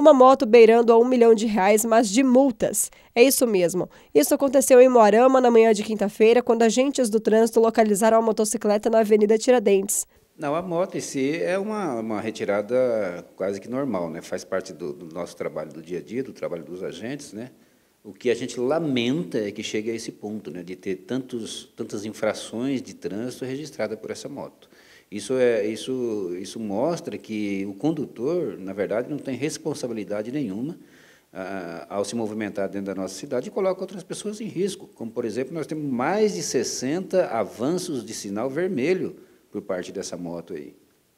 uma moto beirando a um milhão de reais, mas de multas. É isso mesmo. Isso aconteceu em Moarama na manhã de quinta-feira, quando agentes do trânsito localizaram a motocicleta na Avenida Tiradentes. Não, a moto em si é uma, uma retirada quase que normal, né? Faz parte do, do nosso trabalho do dia a dia, do trabalho dos agentes, né? O que a gente lamenta é que chegue a esse ponto, né, de ter tantos, tantas infrações de trânsito registradas por essa moto. Isso, é, isso, isso mostra que o condutor, na verdade, não tem responsabilidade nenhuma ah, ao se movimentar dentro da nossa cidade e coloca outras pessoas em risco. Como, por exemplo, nós temos mais de 60 avanços de sinal vermelho por parte dessa moto aí.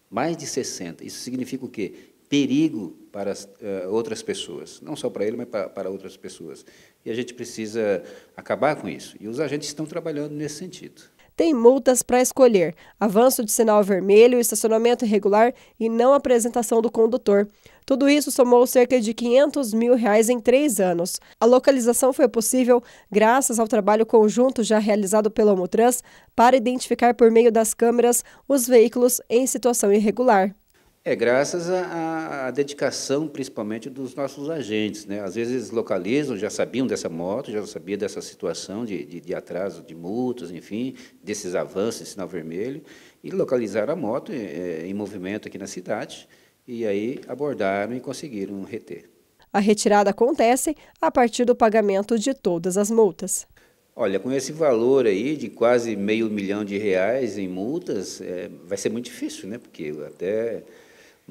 Mais de 60. Isso significa o quê? Perigo para as, ah, outras pessoas. Não só para ele, mas para, para outras pessoas. E a gente precisa acabar com isso. E os agentes estão trabalhando nesse sentido tem multas para escolher: avanço de sinal vermelho, estacionamento irregular e não apresentação do condutor. Tudo isso somou cerca de 500 mil reais em três anos. A localização foi possível graças ao trabalho conjunto já realizado pelo Omotrans para identificar por meio das câmeras os veículos em situação irregular. É, graças à, dedicação, principalmente, dos nossos agentes. Né? Às vezes eles localizam, já sabiam dessa moto, já sabia dessa situação de, de, de atraso de multas, enfim, desses avanços de sinal vermelho, e localizaram a moto é, é, em movimento aqui na cidade, e aí abordaram e conseguiram reter. A retirada acontece a partir do pagamento de todas as multas. Olha, com esse valor aí de quase meio milhão de reais em multas, é, vai ser muito difícil, né? Porque até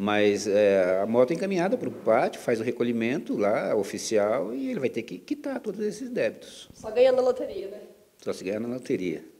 mas é, a moto é encaminhada para o pátio, faz o recolhimento lá, oficial, e ele vai ter que quitar todos esses débitos. Só ganha na loteria, né? Só se ganha na loteria.